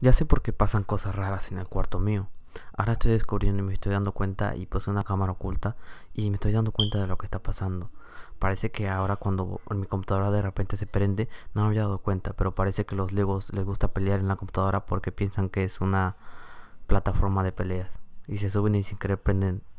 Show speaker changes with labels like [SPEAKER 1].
[SPEAKER 1] Ya sé por qué pasan cosas raras en el cuarto mío. Ahora estoy descubriendo y me estoy dando cuenta y puse una cámara oculta y me estoy dando cuenta de lo que está pasando. Parece que ahora cuando mi computadora de repente se prende, no me había dado cuenta, pero parece que los legos les gusta pelear en la computadora porque piensan que es una plataforma de peleas. Y se suben y sin querer prenden